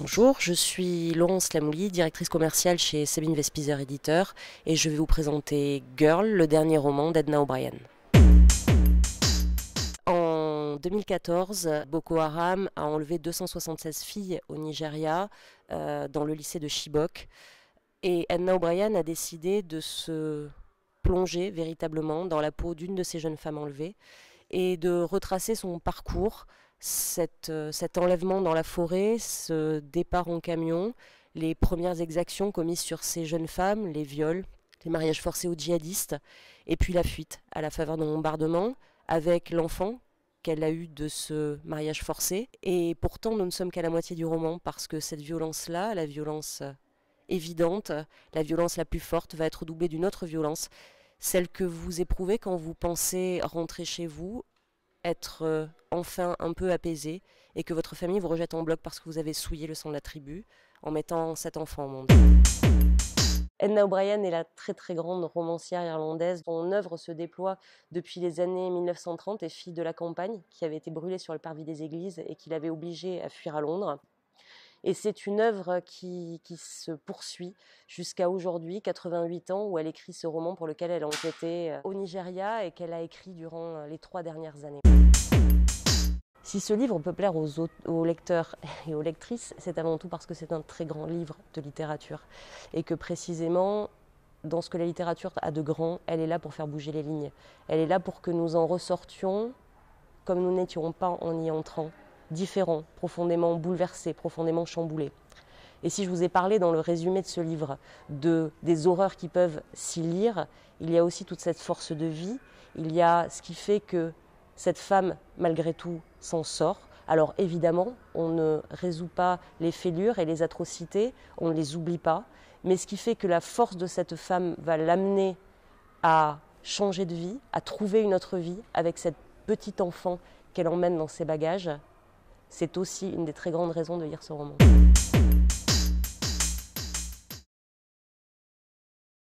Bonjour, je suis Laurence Lamouli, directrice commerciale chez Sabine Vespizer Éditeur, et je vais vous présenter Girl, le dernier roman d'Edna O'Brien. En 2014, Boko Haram a enlevé 276 filles au Nigeria, euh, dans le lycée de Chibok, et Edna O'Brien a décidé de se plonger véritablement dans la peau d'une de ces jeunes femmes enlevées et de retracer son parcours euh, cet enlèvement dans la forêt, ce départ en camion, les premières exactions commises sur ces jeunes femmes, les viols, les mariages forcés aux djihadistes, et puis la fuite à la faveur d'un bombardement avec l'enfant qu'elle a eu de ce mariage forcé. Et pourtant, nous ne sommes qu'à la moitié du roman, parce que cette violence-là, la violence euh, évidente, la violence la plus forte, va être doublée d'une autre violence, celle que vous éprouvez quand vous pensez rentrer chez vous être euh, enfin un peu apaisé et que votre famille vous rejette en bloc parce que vous avez souillé le sang de la tribu en mettant cet enfant au monde. Edna O'Brien est la très très grande romancière irlandaise. dont œuvre se déploie depuis les années 1930 et fille de la campagne qui avait été brûlée sur le parvis des églises et qui l'avait obligée à fuir à Londres. Et c'est une œuvre qui, qui se poursuit jusqu'à aujourd'hui, 88 ans, où elle écrit ce roman pour lequel elle a enquêté euh, au Nigeria et qu'elle a écrit durant euh, les trois dernières années. Si ce livre peut plaire aux, aux lecteurs et aux lectrices, c'est avant tout parce que c'est un très grand livre de littérature et que précisément, dans ce que la littérature a de grand, elle est là pour faire bouger les lignes. Elle est là pour que nous en ressortions comme nous n'étions pas en y entrant différent, profondément bouleversé, profondément chamboulé. Et si je vous ai parlé dans le résumé de ce livre des horreurs qui peuvent s'y lire, il y a aussi toute cette force de vie, il y a ce qui fait que cette femme, malgré tout, s'en sort. Alors évidemment, on ne résout pas les fêlures et les atrocités, on ne les oublie pas, mais ce qui fait que la force de cette femme va l'amener à changer de vie, à trouver une autre vie avec cette petite enfant qu'elle emmène dans ses bagages, c'est aussi une des très grandes raisons de lire ce roman.